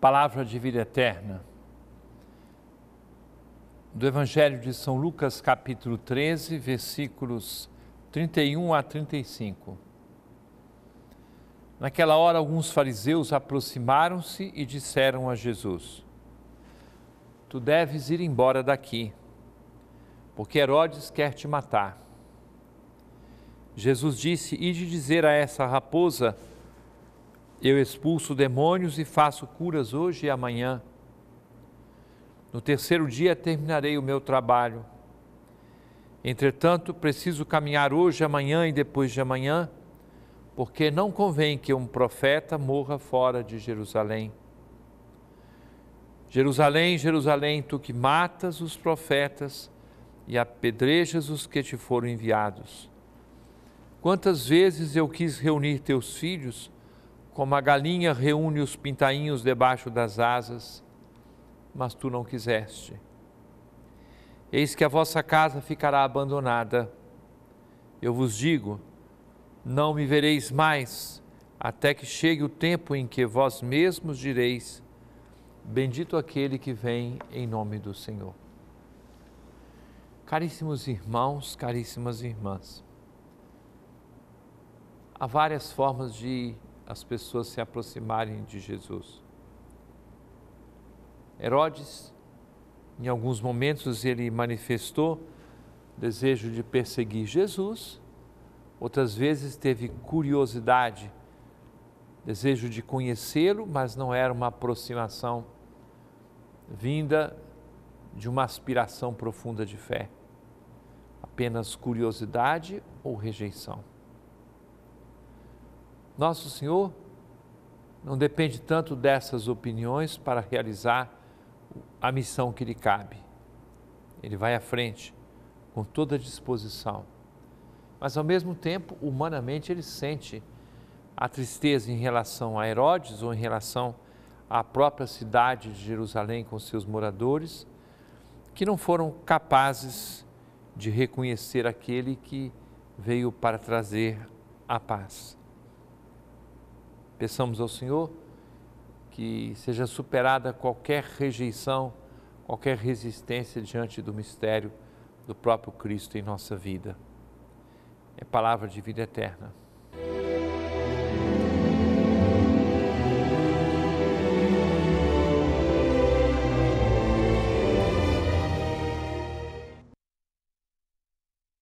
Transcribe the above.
palavra de vida eterna. Do Evangelho de São Lucas, capítulo 13, versículos 31 a 35. Naquela hora, alguns fariseus aproximaram-se e disseram a Jesus: Tu deves ir embora daqui, porque Herodes quer te matar. Jesus disse: Ide dizer a essa raposa eu expulso demônios e faço curas hoje e amanhã. No terceiro dia terminarei o meu trabalho. Entretanto, preciso caminhar hoje, amanhã e depois de amanhã, porque não convém que um profeta morra fora de Jerusalém. Jerusalém, Jerusalém, tu que matas os profetas e apedrejas os que te foram enviados. Quantas vezes eu quis reunir teus filhos como a galinha reúne os pintainhos debaixo das asas, mas tu não quiseste. Eis que a vossa casa ficará abandonada. Eu vos digo: não me vereis mais, até que chegue o tempo em que vós mesmos direis: Bendito aquele que vem em nome do Senhor. Caríssimos irmãos, caríssimas irmãs, há várias formas de as pessoas se aproximarem de Jesus. Herodes, em alguns momentos, ele manifestou desejo de perseguir Jesus, outras vezes teve curiosidade, desejo de conhecê-lo, mas não era uma aproximação vinda de uma aspiração profunda de fé, apenas curiosidade ou rejeição. Nosso Senhor não depende tanto dessas opiniões para realizar a missão que lhe cabe. Ele vai à frente com toda a disposição. Mas ao mesmo tempo, humanamente, ele sente a tristeza em relação a Herodes ou em relação à própria cidade de Jerusalém com seus moradores, que não foram capazes de reconhecer aquele que veio para trazer a paz. Peçamos ao Senhor que seja superada qualquer rejeição, qualquer resistência diante do mistério do próprio Cristo em nossa vida. É palavra de vida eterna.